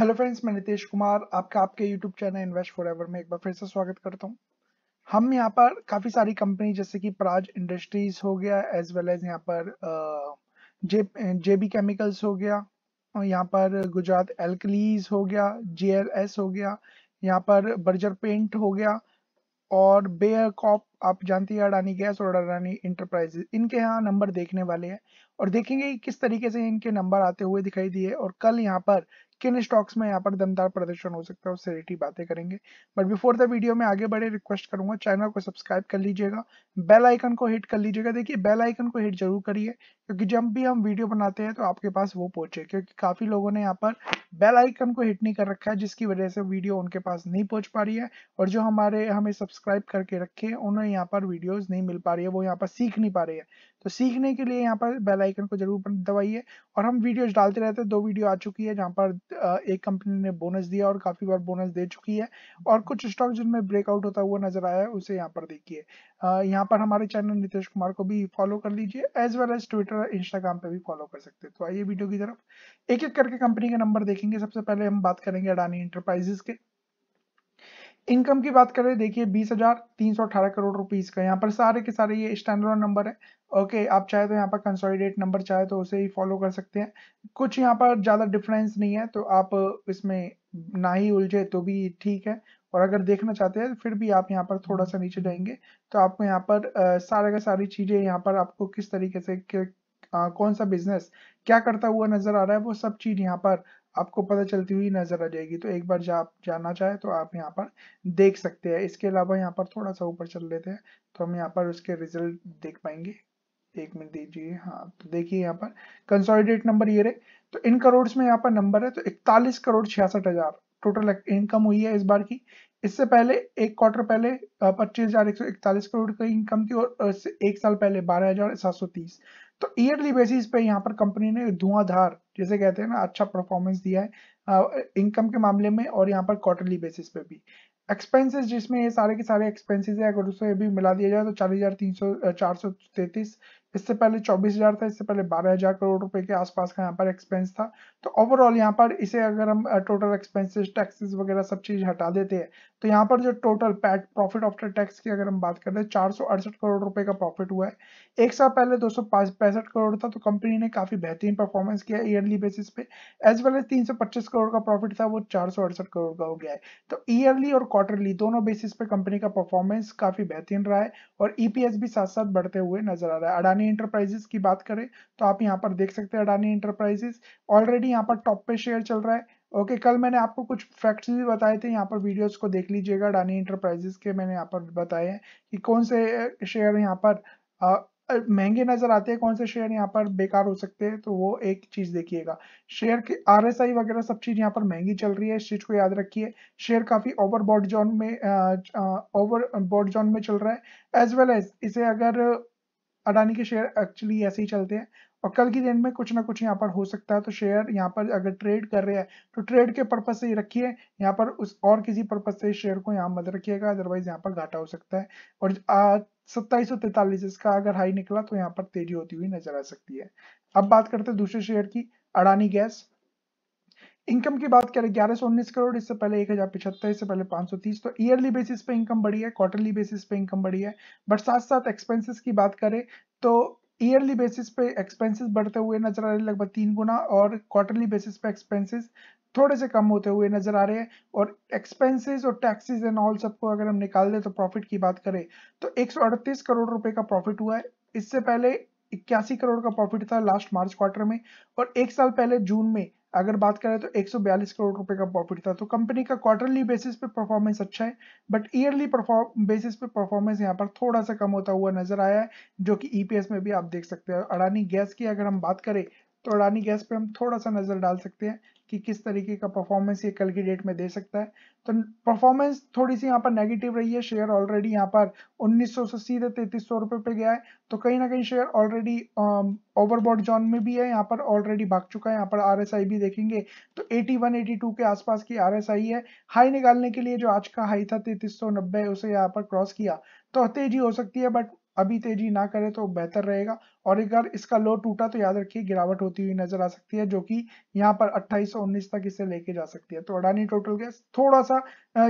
hello friends मैं नितेश कुमार आपका आपके यूट्यूब चैनल इन्वेस्ट फॉर में एक बार फिर से स्वागत करता हूँ हम यहाँ पर काफ़ी सारी कंपनी जैसे कि प्राज इंडस्ट्रीज हो गया एज वेल एज यहाँ पर जे जेबी केमिकल्स हो गया यहाँ पर गुजरात एल्कलीज हो गया जेएलएस हो गया यहाँ पर बर्जर पेंट हो गया और बेयर कॉप आप जानती है अडानी गैस और अडानी इंटरप्राइजेज इनके यहाँ नंबर देखने वाले हैं और देखेंगे किस तरीके से इनके नंबर आते हुए दिखाई दिए और कल यहाँ पर किन स्टॉक्स में यहाँ पर दमदार प्रदर्शन हो सकता है उससे रिलेटिव बातें करेंगे बट बिफोर द वीडियो में आगे बढ़े रिक्वेस्ट करूंगा चैनल को सब्सक्राइब कर लीजिएगा बेल आइकन को हिट कर लीजिएगा देखिए बेल आइकन को हिट जरूर करिए क्योंकि जब भी हम वीडियो बनाते हैं तो आपके पास वो पहुंचे क्योंकि काफी लोगों ने यहाँ पर बेल आइकन को हिट नहीं कर रखा है जिसकी वजह से वीडियो उनके पास नहीं पहुंच पा रही है और जो हमारे हमें सब्सक्राइब करके रखे उन्हें यहाँ पर वीडियोस नहीं मिल पा रही है वो यहाँ पर सीख नहीं पा रही है तो सीखने के लिए यहाँ पर बेल आइकन को जरूर दबाइए और हम वीडियोस डालते रहते हैं दो वीडियो आ चुकी है जहाँ पर एक कंपनी ने बोनस दिया और काफ़ी बार बोनस दे चुकी है और कुछ स्टॉक जिनमें ब्रेकआउट होता हुआ नजर आया है उसे यहाँ पर देखिए यहाँ पर हमारे चैनल नीतीश कुमार को भी फॉलो कर लीजिए as well as Twitter Instagram पे भी फॉलो कर सकते हैं तो आइए वीडियो की तरफ एक एक करके कंपनी के नंबर देखेंगे सबसे पहले हम बात करेंगे अडानी इंटरप्राइजेस के इनकम की बात करें देखिए बीस हजार तीन सौ अठारह करोड़ रुपीज का यहाँ पर सारे के सारे ये स्टैंडर्ड नंबर है ओके आप चाहे तो यहाँ पर कंसोलिडेट नंबर चाहे तो उसे ही फॉलो कर सकते हैं कुछ यहाँ पर ज़्यादा डिफरेंस नहीं है तो आप इसमें ना ही उलझे तो भी ठीक है और अगर देखना चाहते हैं तो फिर भी आप यहाँ पर थोड़ा सा नीचे जाएंगे तो आपको यहाँ पर सारे का सारी चीज़ें यहाँ पर आपको किस तरीके से कौन सा बिजनेस क्या करता हुआ नजर आ रहा है वो सब चीज़ यहाँ पर आपको पता चलती हुई नजर आ जाएगी तो एक बार जा जाना चाहे तो आप यहाँ पर देख सकते हैं इसके अलावा यहाँ पर थोड़ा सा ऊपर चल लेते हैं तो हम यहाँ पर उसके रिजल्ट देख पाएंगे एक मिनट दीजिए हाँ तो देखिए यहाँ पर कंसोलिडेट नंबर ये रहे तो इन करोड़ में यहाँ पर नंबर है तो इकतालीस करोड़ छियासठ हजार टोटल इनकम हुई है इस बार की इससे पहले एक क्वार्टर पहले पच्चीस हजार एक सौ इकतालीस करोड़ की इनकम थी और एक साल पहले बारह हजार सात सौ तीस तो ईयरली बेसिस पे यहाँ पर कंपनी ने धुआंधार जैसे कहते हैं ना अच्छा परफॉर्मेंस दिया है इनकम के मामले में और यहाँ पर क्वार्टरली बेसिस पे भी एक्सपेंसेस जिसमें ये सारे के सारे एक्सपेंसेस है अगर उसमें भी मिला दिया जाए तो चालीस हजार तीन सौ चार सौ तैतीस इससे पहले 24,000 था इससे पहले 12,000 करोड़ रुपए के आसपास का यहाँ पर एक्सपेंस था तो ओवरऑल यहाँ पर इसे अगर हम टोटल एक्सपेंसेस टैक्सेस वगैरह सब चीज हटा देते हैं तो यहाँ पर जो total PAT profit after tax की अगर हम बात करें चार करोड़ रुपए का प्रॉफिट हुआ है एक साल पहले दो करोड़ था तो कंपनी ने काफी बेहतरीन परफॉर्मेंस किया ईयरली बेसिस पे एज वेल एज तीन करोड़ का प्रॉफिट था वो चार करोड़ का हो गया है तो ईयरली और क्वार्टरली दोनों बेसिस पे कंपनी का परफॉर्मेंस काफी बेहतरीन रहा है और ईपीएस e भी साथ साथ बढ़ते हुए नजर आ रहा है अडानी अडानी इंटरप्राइजेस की बात करें तो आप यहाँ पर देख सकते हैं अडानी इंटरप्राइजेस ऑलरेडी यहाँ पर टॉप पे शेयर चल रहा है ओके okay, कल मैंने आपको कुछ फैक्ट्स भी बताए थे यहाँ पर वीडियोस को देख लीजिएगा अडानी इंटरप्राइजेस के मैंने यहाँ पर बताए हैं कि कौन से शेयर यहाँ पर महंगे नजर आते हैं कौन से शेयर यहाँ पर बेकार हो सकते हैं तो वो एक चीज देखिएगा शेयर के आर वगैरह सब चीज यहाँ पर महंगी चल रही है इस चीज को याद रखिए शेयर काफी ओवर बॉड जोन में ओवर बॉड जोन में चल रहा है एज वेल एज इसे अगर अडानी के शेयर एक्चुअली ऐसे ही चलते हैं और कल की दिन में कुछ ना कुछ यहाँ पर हो सकता है तो शेयर यहाँ पर अगर ट्रेड कर रहे हैं तो ट्रेड के पर्पज से ही रखिए यहाँ पर उस और किसी पर्पज से शेयर को यहाँ मत रखिएगा अदरवाइज यहाँ पर घाटा हो सकता है और आज सत्ताईस सौ तैतालीस इसका अगर हाई निकला तो यहाँ पर तेजी होती हुई नजर आ सकती है अब बात करते हैं दूसरे शेयर की अडानी गैस इनकम की बात करें ग्यारह सौ उन्नीस करोड़ इससे पहले एक हजार पिछहत्तर इससे पहले पांच सौ तीस तो ईयरली बेसिस पे इनकम बढ़ी है क्वार्टरली बेसिस पे इनकम बढ़ी है बट साथ साथ एक्सपेंसेस की बात करें तो ईयरली बेसिस पे एक्सपेंसेस बढ़ते हुए नजर आ रहे लगभग तीन गुना और क्वार्टरली बेसिस पे एक्सपेंसेस थोड़े से कम होते हुए नजर आ रहे हैं और एक्सपेंसेस और टैक्सेस एंड ऑल सबको अगर हम निकाल दें तो प्रॉफिट की बात करें तो अड़तीस करोड़ रुपए का प्रॉफिट हुआ है इससे पहले इक्यासी करोड़ का प्रॉफिट था लास्ट मार्च क्वार्टर में और एक साल पहले जून में अगर बात करें तो 142 करोड़ रुपए का प्रॉफिट था तो कंपनी का क्वार्टरली बेसिस पे परफॉर्मेंस अच्छा है बट ईयरली बेसिस पे परफॉर्मेंस यहाँ पर थोड़ा सा कम होता हुआ नजर आया है जो कि ईपीएस e में भी आप देख सकते हैं अडानी गैस की अगर हम बात करें तो अडानी गैस पे हम थोड़ा सा नज़र डाल सकते हैं कि किस तरीके का परफॉर्मेंस ये कल की डेट में दे सकता है तो परफॉर्मेंस थोड़ी सी यहाँ पर नेगेटिव रही है शेयर ऑलरेडी यहाँ पर 1900 से सीधे तैतीस सौ रुपये पे गया है तो कहीं ना कहीं शेयर ऑलरेडी ओवरबॉड जोन में भी है यहाँ पर ऑलरेडी भाग चुका है यहाँ पर आरएसआई भी देखेंगे तो 81 82 के आसपास की आरएसआई है हाई निकालने के लिए जो आज का हाई था तैतीस उसे यहाँ पर क्रॉस किया तो तेजी हो सकती है बट अभी तेजी ना करे तो बेहतर रहेगा और अगर इसका लो टूटा तो याद रखिए गिरावट होती हुई नजर आ सकती है जो कि यहाँ पर 2819 तक इसे लेके जा सकती है तो अडानी टोटल गैस थोड़ा सा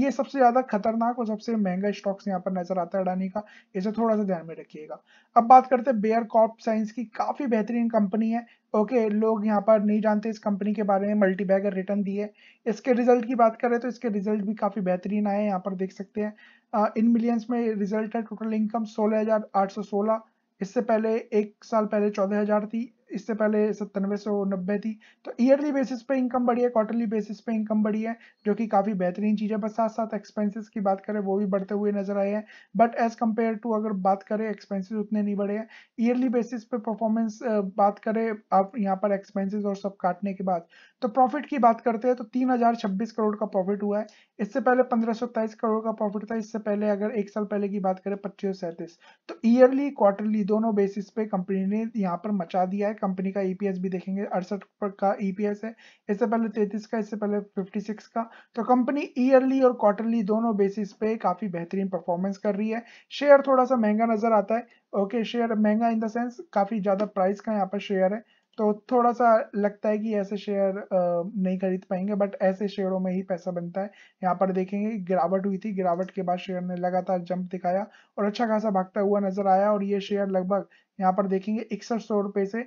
ये सबसे ज्यादा खतरनाक और सबसे महंगा स्टॉक्स यहाँ पर नजर आता है अडानी का इसे थोड़ा सा ध्यान में रखिएगा अब बात करते हैं बेयर कॉर्प साइंस की काफी बेहतरीन कंपनी है ओके okay, लोग यहाँ पर नहीं जानते इस कंपनी के बारे में मल्टी बैगर रिटर्न दिए इसके रिजल्ट की बात करें तो इसके रिजल्ट भी काफी बेहतरीन आए यहाँ पर देख सकते हैं इन uh, मिलियंस में रिजल्ट है टोटल इनकम सोलह हजार आठ सौ सोलह इससे पहले एक साल पहले चौदह हजार थी इससे पहले सत्तानवे सौ नब्बे थी तो ईयरली बेसिस पे इनकम बढ़ी है क्वार्टरली बेसिस पे इनकम बढ़ी है जो कि काफ़ी बेहतरीन चीज़ है बस साथ साथ एक्सपेंसेस की बात करें वो भी बढ़ते हुए नजर आए हैं बट एज़ कम्पेयर टू अगर बात करें एक्सपेंसेस उतने नहीं बढ़े हैं ईयरली बेसिस पे परफॉर्मेंस बात करें आप यहाँ पर एक्सपेंसिस और सब काटने के बाद तो प्रॉफिट की बात करते हैं तो तीन हजार छब्बीस करोड़ का प्रॉफिट हुआ है इससे पहले पंद्रह सौ तेईस करोड़ का प्रॉफिट था इससे पहले अगर एक साल पहले की बात करें पच्चीस सैंतीस तो ईयरली क्वार्टरली दोनों बेसिस पे कंपनी ने यहाँ पर मचा दिया है कंपनी का ईपीएस e भी देखेंगे अड़सठ का ईपीएस e है इससे पहले तैतीस का इससे पहले सिक्स का तो कंपनी ईयरली और क्वार्टरली दोनों बेसिस पे काफी बेहतरीन परफॉर्मेंस कर रही है शेयर थोड़ा सा महंगा नजर आता है ओके शेयर महंगा इन द सेंस काफी ज्यादा प्राइस का यहाँ पर शेयर है तो थोड़ा सा लगता है कि ऐसे शेयर नहीं खरीद पाएंगे बट ऐसे शेयरों में ही पैसा बनता है यहाँ पर देखेंगे गिरावट हुई थी गिरावट के बाद शेयर ने लगातार जंप दिखाया और अच्छा खासा भागता हुआ नजर आया और ये शेयर लगभग यहाँ पर देखेंगे इकसठ सौ रुपए से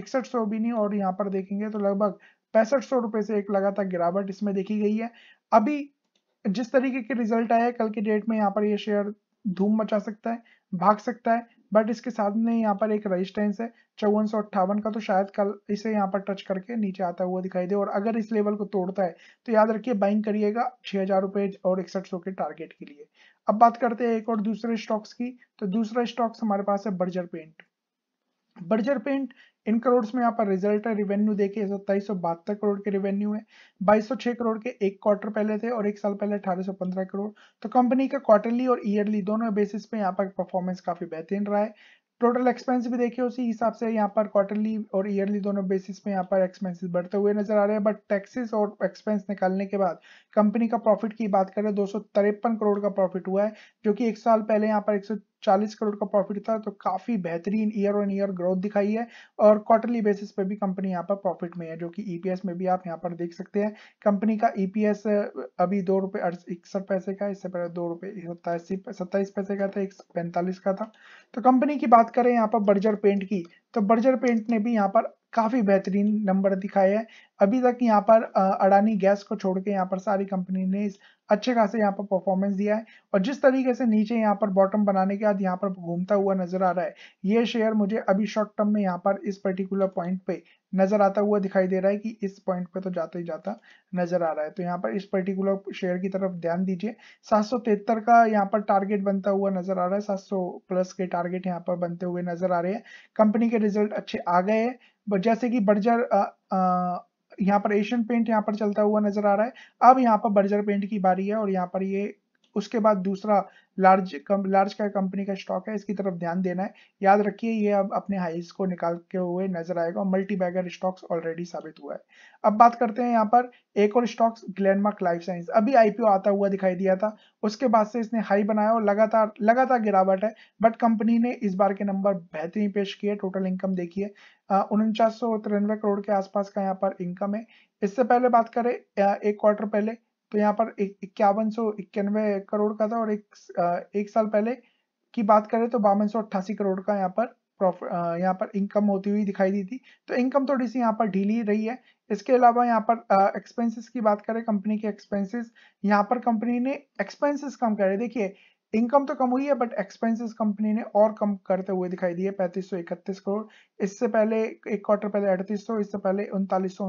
इकसठ सौ भी नहीं और यहाँ पर देखेंगे तो लगभग पैंसठ सौ रुपए से एक लगातार गिरावट इसमें देखी गई है अभी जिस तरीके के रिजल्ट आया कल के डेट में यहाँ पर ये शेयर धूम मचा सकता है भाग सकता है बट इसके साथ में यहाँ पर एक रजिस्टेंस है चौवन सौ अट्ठावन का तो शायद कल इसे यहाँ पर टच करके नीचे आता हुआ दिखाई दे और अगर इस लेवल को तोड़ता है तो याद रखिए बाइंग करिएगा छह हजार रुपए और इकसठ सौ के टारगेट के लिए अब बात करते हैं एक और दूसरे स्टॉक्स की तो दूसरा स्टॉक्स हमारे पास है Berger paint Berger paint in crore में यहाँ पर रिजल्ट है रिवेन्यू देखिए सत्ताईस सौ बहत्तर करोड़ के रिवेन्यू है बाईस सौ छह करोड़ के एक क्वार्टर पहले थे और एक साल पहले अठारह सौ पंद्रह करोड़ तो कंपनी का क्वार्टरली और ईयरली दोनों बेसिस पे यहाँ पर परफॉर्मेंस काफी बेहतरीन रहा है टोटल एक्सपेंस भी देखिए उसी हिसाब से यहाँ पर क्वार्टरली और ईयरली दोनों बेसिस पे यहाँ पर एक्सपेंसेस बढ़ते हुए नजर आ रहे हैं बट टैक्सेस और एक्सपेंस निकालने के बाद कंपनी का प्रॉफिट की बात करें दो करोड़ का प्रॉफिट हुआ है जो कि एक साल पहले यहाँ पर एक चालीस करोड़ का प्रॉफिट था तो काफी बेहतरीन ईयर ऑन ईयर ग्रोथ दिखाई है और क्वार्टरली बेसिस पे भी कंपनी यहाँ पर प्रॉफिट में है जो कि ईपीएस e में भी आप यहाँ पर देख सकते हैं कंपनी का ईपीएस e अभी दो रुपए इकसठ पैसे का इससे पहले दो रुपए सत्ताईस पैसे का था एक पैंतालीस का था तो कंपनी की बात करें यहाँ पर बर्जर पेंट की तो बर्जर पेंट ने भी यहाँ पर काफ़ी बेहतरीन नंबर दिखाए हैं अभी तक यहाँ पर अडानी गैस को छोड़ के यहाँ पर सारी कंपनी ने अच्छे खासे यहाँ पर परफॉर्मेंस दिया है और जिस तरीके से नीचे यहाँ पर बॉटम बनाने के बाद यहाँ पर घूमता हुआ नजर आ रहा है ये शेयर मुझे अभी शॉर्ट टर्म में यहाँ पर इस पर्टिकुलर पॉइंट पे नजर आता हुआ दिखाई दे रहा है कि इस पॉइंट पे तो जाता ही जाता नजर आ रहा है तो यहाँ पर इस पर्टिकुलर शेयर की तरफ ध्यान दीजिए सात का यहाँ पर टारगेट बनता हुआ नजर आ रहा है सात प्लस के टारगेट यहाँ पर बनते हुए नजर आ रहे हैं कंपनी के रिजल्ट अच्छे आ गए हैं जैसे कि बर्जर यहाँ पर एशियन पेंट यहाँ पर चलता हुआ नजर आ रहा है अब यहाँ पर बर्जर पेंट की बारी है और यहाँ पर ये उसके बाद दूसरा लार्ज कम लार्ज का कंपनी का स्टॉक है इसकी तरफ ध्यान देना है याद रखिए ये अब अपने हाइस को निकाल के हुए नजर आएगा मल्टी बैगर स्टॉक्स ऑलरेडी साबित हुआ है अब बात करते हैं यहाँ पर एक और स्टॉक्स ग्लैंडमार्क लाइफ साइंस अभी आईपीओ आता हुआ दिखाई दिया था उसके बाद से इसने हाई बनाया और लगातार लगातार गिरावट है बट कंपनी ने इस बार के नंबर बेहतरीन पेश किए टोटल इनकम देखिए उनचास करोड़ के आसपास का यहाँ पर इनकम है इससे पहले बात करें एक क्वार्टर पहले तो यहाँ पर इक्यावन सौ इक्यानवे करोड़ का था और एक एक साल पहले की बात करें तो बावन सौ अट्ठासी करोड़ का यहाँ पर प्रॉफिट यहाँ पर इनकम होती हुई दिखाई दी थी तो इनकम थोड़ी सी यहाँ पर ढीली रही है इसके अलावा यहाँ पर एक्सपेंसेस की बात करें कंपनी के एक्सपेंसेस यहाँ पर कंपनी ने एक्सपेंसेस कम करे देखिए इनकम तो कम हुई है बट एक्सपेंसेस कंपनी ने और कम करते हुए दिखाई दिए पैंतीस सौ इकतीस करोड़ इससे पहले एक क्वार्टर पहले अड़तीस सौ इससे पहले उनतालीस सौ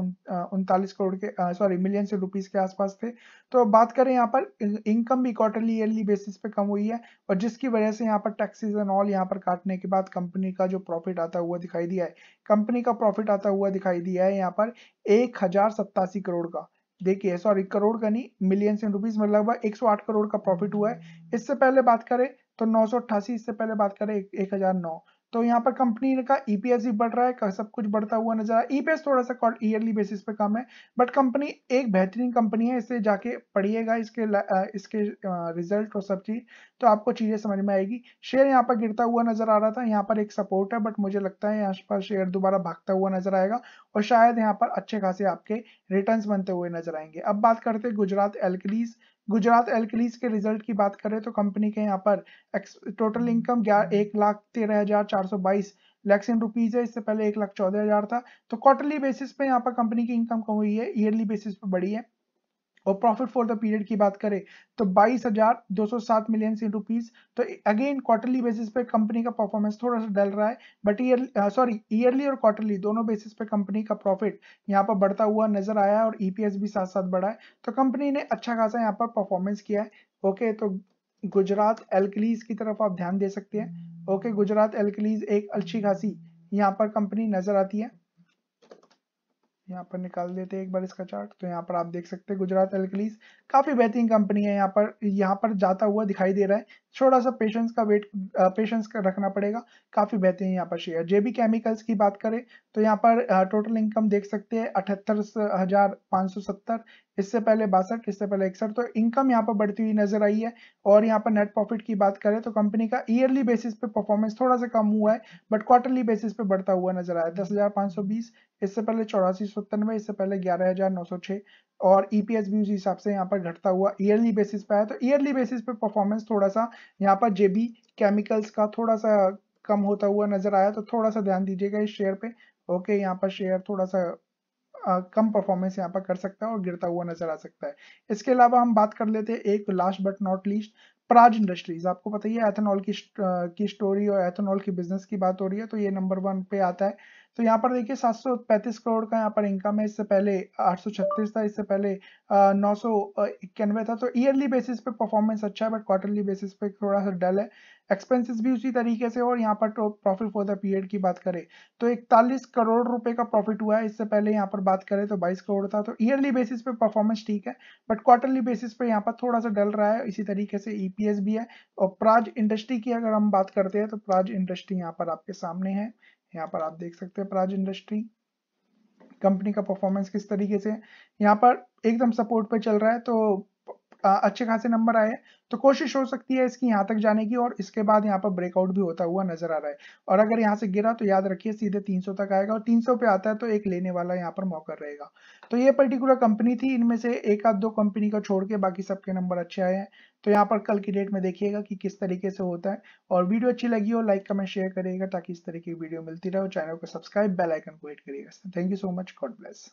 उनतालीस करोड़ के सॉरी मिलियन से रुपीस के आसपास थे तो बात करें यहाँ पर इनकम भी क्वार्टरली ईयरली बेसिस पे कम हुई है और जिसकी वजह से यहाँ पर टैक्सेस एंड ऑल यहाँ पर काटने के बाद कंपनी का जो प्रॉफिट आता हुआ दिखाई दिया है कंपनी का प्रॉफिट आता हुआ दिखाई दिया है यहाँ पर एक हजार सत्तासी करोड़ का देखिए सॉरी करोड़ का नहीं मिलियंस से रुपीज में मतलब लगभग 108 करोड़ का प्रॉफिट हुआ है इससे पहले बात करें तो नौ इससे पहले बात करें एक हजार नौ तो यहाँ पर कंपनी का ईपीएस e भी बढ़ रहा है सब कुछ बढ़ता हुआ नजर आ ईपीएस e थोड़ा सा ईयरली बेसिस पे कम है बट कंपनी एक बेहतरीन कंपनी है इसे जाके पढ़िएगा इसके इसके रिजल्ट और सब चीज तो आपको चीजें समझ में आएगी शेयर यहाँ पर गिरता हुआ नजर आ रहा था यहाँ पर एक सपोर्ट है बट मुझे लगता है यहाँ पर शेयर दोबारा भागता हुआ नजर आएगा और शायद यहाँ पर अच्छे खासे आपके रिटर्न बनते हुए नजर आएंगे अब बात करते हैं गुजरात एल्कलीज गुजरात एल्कलीज के रिजल्ट की बात करें तो कंपनी के यहाँ पर टोटल इनकम एक लाख तेरह हजार चार सौ बाईस लैक्स इन रुपीज है इससे पहले एक लाख चौदह हजार था तो क्वार्टरली बेसिस पे यहाँ पर कंपनी की इनकम कम हुई है ईयरली बेसिस पे बढ़ी है और प्रॉफिट फॉर द पीरियड की बात करें तो 22,207 मिलियन रुपीज तो अगेन क्वार्टरली बेसिस पे कंपनी का परफॉर्मेंस थोड़ा सा डल रहा है बट ईयर सॉरी ईयरली और क्वार्टरली दोनों बेसिस पे कंपनी का प्रॉफिट यहाँ पर बढ़ता हुआ नजर आया है और ईपीएस e भी साथ साथ बढ़ा है तो कंपनी ने अच्छा खासा यहाँ पर परफॉर्मेंस किया है ओके तो गुजरात एल्कलीज की तरफ आप ध्यान दे सकते हैं ओके गुजरात एल्कलीज एक अच्छी खासी यहाँ पर कंपनी नजर आती है यहाँ पर निकाल देते हैं एक बार इसका चार्ट तो यहाँ पर आप देख सकते हैं गुजरात एल्कलीज काफ़ी बेहतरीन कंपनी है यहाँ पर यहाँ पर जाता हुआ दिखाई दे रहा है थोड़ा सा पेशेंस का वेट पेशेंस का रखना पड़ेगा काफ़ी बेहतरीन यहाँ पर शेयर जेबी केमिकल्स की बात करें तो यहाँ पर टोटल इनकम देख सकते हैं अठहत्तर हज़ार सौ सत्तर इससे पहले बासठ इससे पहले इकसठ तो इनकम यहाँ पर बढ़ती हुई नजर आई है और यहाँ पर नेट प्रॉफिट की बात करें तो कंपनी का ईयरली बेसिस पे परफॉर्मेंस थोड़ा सा कम हुआ है बट क्वार्टरली बेसिस पे बढ़ता हुआ नजर आया दस हजार पांच सौ बीस इससे पहले चौरासी सौ तिरानवे इससे पहले ग्यारह हजार नौ सौ छह और ईपीएस भी उसी हिसाब से यहाँ पर घटता हुआ ईयरली बेसिस पे आया तो ईयरली बेसिस पे परफॉर्मेंस थोड़ा सा यहाँ पर जेबी केमिकल्स का थोड़ा सा कम होता हुआ नजर आया तो थोड़ा सा ध्यान दीजिएगा इस शेयर पे ओके यहाँ पर शेयर थोड़ा सा कम परफॉर्मेंस यहाँ पर कर सकता है और गिरता हुआ नजर आ सकता है इसके अलावा हम बात कर लेते हैं एक last but not least Praj industries आपको पता ही है एथेनॉल की की स्टोरी और एथेनॉल की बिजनेस की बात हो रही है तो ये नंबर वन पे आता है तो यहाँ पर देखिए 735 करोड़ का यहाँ पर इनकम है इससे पहले 836 था इससे पहले नौ सौ था तो ईयरली बेसिस पे परफॉर्मेंस अच्छा है बट क्वार्टरली बेसिस पे थोड़ा सा डल है एक्सपेंसेस भी उसी तरीके से और यहाँ पर प्रॉफिट फॉर द पीरियड की बात करें तो इकतालीस करोड़ रुपए का प्रॉफिट हुआ है इससे पहले यहाँ पर बात करें तो 22 करोड़ था तो ईयरली बेसिस पे परफॉर्मेंस ठीक है बट क्वार्टरली बेसिस पे यहाँ पर थोड़ा सा डल रहा है इसी तरीके से ईपीएस e भी है और प्राज इंडस्ट्री की अगर हम बात करते हैं तो प्राज इंडस्ट्री यहाँ पर आपके सामने है यहाँ पर आप देख सकते हैं प्राज इंडस्ट्री कंपनी का परफॉर्मेंस किस तरीके से यहाँ पर एकदम सपोर्ट पर चल रहा है तो अच्छे खासे नंबर आए हैं तो कोशिश हो सकती है इसकी यहाँ तक जाने की और इसके बाद यहाँ पर ब्रेकआउट भी होता हुआ नजर आ रहा है और अगर यहाँ से गिरा तो याद रखिए सीधे 300 तक आएगा और 300 पे आता है तो एक लेने वाला यहाँ पर मौका रहेगा तो ये पर्टिकुलर कंपनी थी इनमें से एक आध दो कंपनी को छोड़ के बाकी सबके नंबर अच्छे आए हैं तो यहाँ पर कल की डेट में देखिएगा कि किस तरीके से होता है और वीडियो अच्छी लगी हो लाइक कमेंट शेयर करिएगा ताकि इस तरीके की वीडियो मिलती रहे और चैनल को सब्सक्राइब बेलाइकन को हिट करिएगा thank you so much God bless